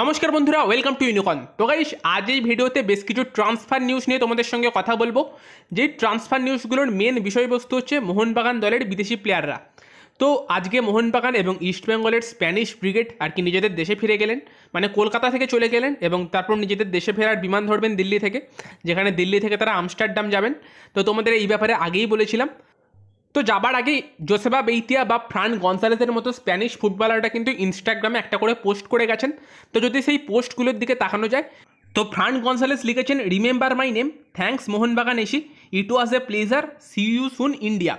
নমস্কার বন্ধুরা welcome to ইউনিকন তো গাইস আজ এই ভিডিওতে বেশ কিছু ট্রান্সফার নিউজ নিয়ে তোমাদের সঙ্গে কথা বলবো যে ট্রান্সফার নিউজগুলোর মেন বিষয়বস্তু হচ্ছে মোহনবাগান দলের বিদেশি প্লেয়াররা তো আজকে মোহনবাগান এবং ইস্টবেঙ্গলের স্প্যানিশ ব্রিগেড আর কি নিজেদের দেশে ফিরে গেলেন মানে কলকাতা থেকে চলে গেলেন এবং তারপর নিজেদের দেশে ফেরার বিমান ধরবেন দিল্লি থেকে যেখানে দিল্লি থেকে তারা আমস্টারডাম যাবেন তো তোমাদের এই ব্যাপারে আগেই বলেছিলাম তো যাবার আগে জোসেবা বেইতিয়া বা ফ্রান গনসালেসের মতো স্প্যানিশ ফুটবলাররা কিন্তু ইনস্টাগ্রামে একটা করে পোস্ট করে গেছেন তো যদি সেই পোস্টগুলোর দিকে তাকানো যায় তো ফ্রান গনসালেস লিখেছেন remember my name thanks Mohun Bagan AC it was a pleasure see you soon India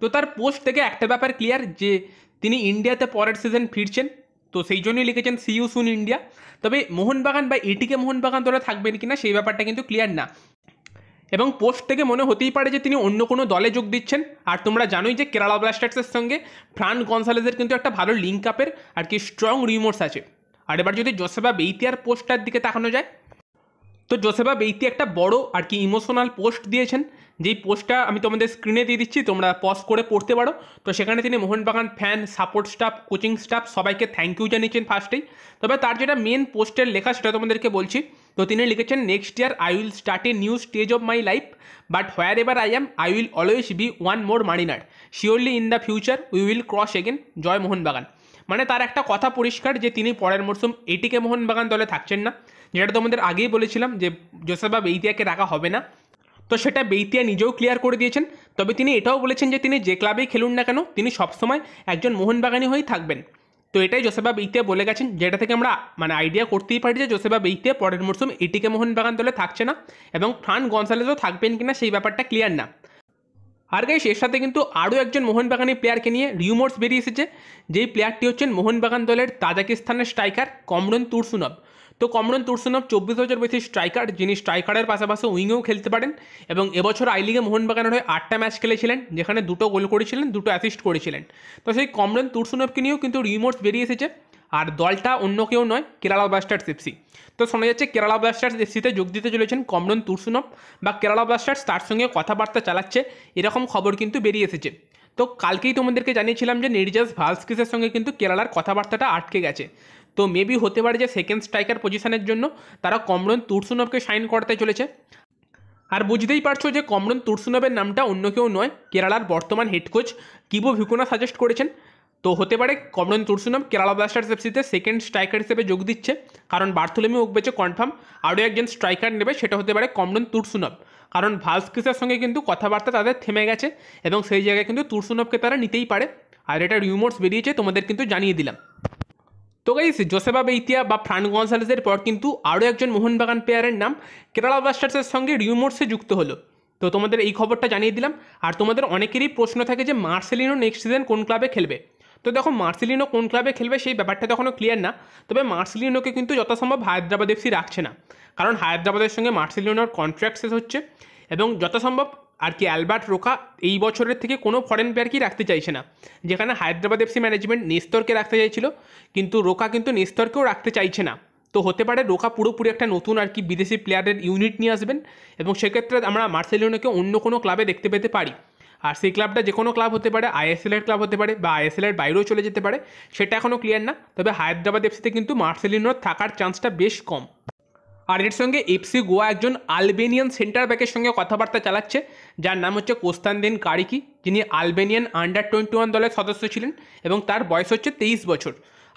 তো তার পোস্ট থেকে একটা ব্যাপার ক্লিয়ার যে তিনি ইন্ডিয়াতে পরের সিজন ফিরছেন তো সেই জন্যই লিখেছেন সি ইউ সুন ইন্ডিয়া তবে মোহনবাগান বা এটিকে মোহনবাগান তোরা থাকবেন কিনা সেই ব্যাপারটা কিন্তু ক্লিয়ার না এবং পোস্ট থেকে মনে হতেই পারে যে তিনি অন্য কোনো দলে যোগ দিচ্ছেন আর তোমরা জানোই যে কেরালা ব্লাস্টার্সের সঙ্গে ফ্রান গনসালেজের কিন্তু একটা ভালো লিঙ্ক আপের আর কি স্ট্রং রিমোর্স আছে আর এবার যদি জোসেবা বেইতিয়ার পোস্টটার দিকে তাকানো যায় তো জোসেবা বেইতি একটা বড় আর কি ইমোশনাল পোস্ট দিয়েছেন যেই পোস্টটা আমি তোমাদের স্ক্রিনে দিয়ে দিচ্ছি তোমরা পজ করে পড়তে পারো তো সেখানে তিনি Mohun Bagan fan support staff coaching staff সবাইকে থ্যাংক ইউ জানিয়েছেন ফার্স্টেই তবে তার যেটা মেন পোস্টের লেখা সেটা তোমাদেরকে বলছি তো তিনি লিখেছেন next year I will start a new stage of my life but wherever I am I will always be one more mariner surely in the future we will cross again জয় মোহনবাগান মানে তার একটা কথা পরিষ্কার যে তিনি পরের মরশুম এটিকে মোহনবাগান দলে থাকছেন না যেটা তোমাদের আগেই বলেছিলাম যে জোসেফ দিয়াকে রাখা হবে না তো সেটা বেইতিয়া নিজেও ক্লিয়ার করে দিয়েছেন তবে তিনি এটাও বলেছেন যে তিনি যে ক্লাবেই খেলুন না কেন তিনি সবসময় একজন মোহনবাগানি হয়েই থাকবেন তো এটাই জোসেফা বেইতিয়া বলে গেছেন যেটা থেকে আমরা মানে আইডিয়া করতেই পারি যে জোসেফা বেইতিয়া পরের মরশুম এটিকে মোহনবাগান দলে থাকছে না এবং ফ্রান গনসালেজও থাকবেন কিনা সেই ব্যাপারটা ক্লিয়ার না আর গাইস এর সাথে কিন্তু আরও একজন মোহনবাগানি প্লেয়ারকে নিয়ে রিউমোর্স বেরিয়ে এসেছে যেই প্লেয়ারটি হচ্ছেন মোহনবাগান দলের তাজাকিস্তানের স্ট্রাইকার কমরন তুরসুনব তো কমরন তুরসুনভ চব্বিশ বছর বেশি স্ট্রাইকার যিনি স্ট্রাইকারের পাশাপাশি উইংয়েও খেলতে পারেন এবং এবছর আই লিগে মোহনবাগানের হয়ে আটটা ম্যাচ খেলেছিলেন যেখানে দুটো গোল করেছিলেন দুটো অ্যাসিস্ট করেছিলেন তো সেই কমরন তুরসুনভকে নিয়েও কিন্তু রিমোটস বেরিয়ে এসেছে আর দলটা অন্য কেউ নয় কেরালা ব্লাস্টার্স এফসি তো শোনা যাচ্ছে কেরালা ব্লাস্টার্স এফসিতে যোগ দিতে চলেছেন কমরন তুর্সুনভ বা কেরালা ব্লাস্টার্স তার সঙ্গে কথাবার্তা চালাচ্ছে এরকম খবর কিন্তু বেরিয়ে এসেছে তো কালকেই তোমাদেরকে জানিয়েছিলাম যে নির্জাস ভালস্কিসের সঙ্গে কিন্তু কেরালার কথাবার্তাটা আটকে গেছে তো মেবি হতে পারে যে সেকেন্ড স্ট্রাইকার পজিশনের জন্য তারা কমরন তুরসুনভকে সাইন করতে চলেছে আর বুঝতেই পারছো যে কমরন তুরসুনভের নামটা অন্য কেউ নয় কেরালার বর্তমান head coach Kibu Vicuna suggest করেছেন তো হতে পারে কমরন তুরসুনভ কেরালা ব্লাস্টার্স এফসিতে সেকেন্ড স্ট্রাইকার হিসেবে যোগ দিচ্ছে কারণ বার্থুলেমি উকবেচে কনফার্ম আরও একজন স্ট্রাইকার নেবে সেটা হতে পারে কমরন তুর্সুনভ কারণ ভালস্কিসের সঙ্গে কিন্তু কথাবার্তা তাদের থেমে গেছে এবং সেই জায়গায় কিন্তু তুরসুনভকে তারা নিতেই পারে আর এটা রিউমোর্স বেরিয়েছে তোমাদের কিন্তু জানিয়ে দিলাম তো গাইস জোসেবা বেইতিয়া বা ফ্রান গনসালেসের পর কিন্তু আরও একজন মোহনবাগান প্লেয়ারের নাম কেরালা ব্লাস্টার্সের সঙ্গে রিউমোর্সে যুক্ত হলো তো তোমাদের এই খবরটা জানিয়ে দিলাম আর তোমাদের অনেকেরই প্রশ্ন থাকে যে মার্সেলিনো নেক্সট সিজন কোন ক্লাবে খেলবে তো দেখো মার্সেলিনো কোন ক্লাবে খেলবে সেই ব্যাপারটা এখনও ক্লিয়ার না তবে মার্সেলিনোকে কিন্তু যথাসম্ভব হায়দ্রাবাদ এফসি রাখছে না কারণ হায়দ্রাবাদের সঙ্গে মার্সেলিনোর কন্ট্রাক্ট শেষ হচ্ছে এবং যথাসম্ভব আর কি অ্যালবার্ট রোকা এই বছরের থেকে কোনো ফরেন প্লেয়ারকেই রাখতে চাইছে না যেখানে হায়দ্রাবাদ এফসি ম্যানেজমেন্ট নিস্তরকে রাখতে চাইছিল কিন্তু রোকা কিন্তু নিস্তরকেও রাখতে চাইছে না তো হতে পারে রোকা পুরোপুরি একটা নতুন আর কি বিদেশি প্লেয়ারের ইউনিট নিয়ে আসবেন এবং সেক্ষেত্রে আমরা মার্সেলিনোকে অন্য কোনো ক্লাবে দেখতে পেতে পারি আর সেই ক্লাবটা যে কোনো ক্লাব হতে পারে আইএসএলের ক্লাব হতে পারে বা আইএসএলের বাইরেও চলে যেতে পারে সেটা এখনও ক্লিয়ার না তবে হায়দ্রাবাদ এফসিতে কিন্তু মার্সেলিনোর থাকার চান্সটা বেশ কম আর এর সঙ্গে এফসি গোয়া একজন আলবেনিয়ান সেন্টার ব্যাকের সঙ্গে কথাবার্তা চালাচ্ছে যার নাম হচ্ছে কোস্তানদিন কারিকি যিনি আলবেনিয়ান আন্ডার টোয়েন্টি ওয়ান দলের সদস্য ছিলেন এবং তার বয়স হচ্ছে তেইশ বছর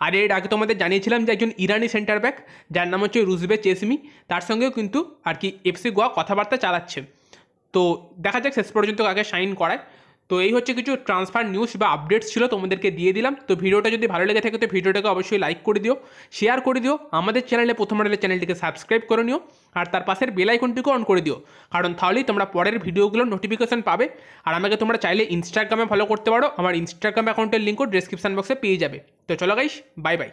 আর এর আগে তোমাদের জানিয়েছিলাম যে একজন ইরানি সেন্টার ব্যাক যার নাম হচ্ছে রুজবে চেসমি তার সঙ্গেও কিন্তু আর কি এফসি গোয়া কথাবার্তা চালাচ্ছে তো দেখা যাক শেষ পর্যন্ত আগে সাইন করায় তো এই হচ্ছে কিছু ট্রান্সফার নিউজ বা আপডেটস ছিল তোমাদেরকে দিয়ে দিলাম তো ভিডিওটা যদি ভালো লেগে থাকে তো ভিডিওটাকে অবশ্যই লাইক করে দিও শেয়ার করে দিও আমাদের চ্যানেলে প্রথম হলে চ্যানেলটিকে সাবস্ক্রাইব করে নিও আর তার পাশের বেলাইকনটিকে অন করে দিও কারণ তাহলেই তোমরা পরের ভিডিওগুলোর নোটিফিকেশন পাবে আর আমাকে তোমরা চাইলে ইনস্টাগ্রামে ফলো করতে পারো আমার ইনস্টাগ্রাম অ্যাকাউন্টের লিঙ্কও ডেসক্রিপশন বক্সে পেয়ে যাবে তো চলো গাইস বাই বাই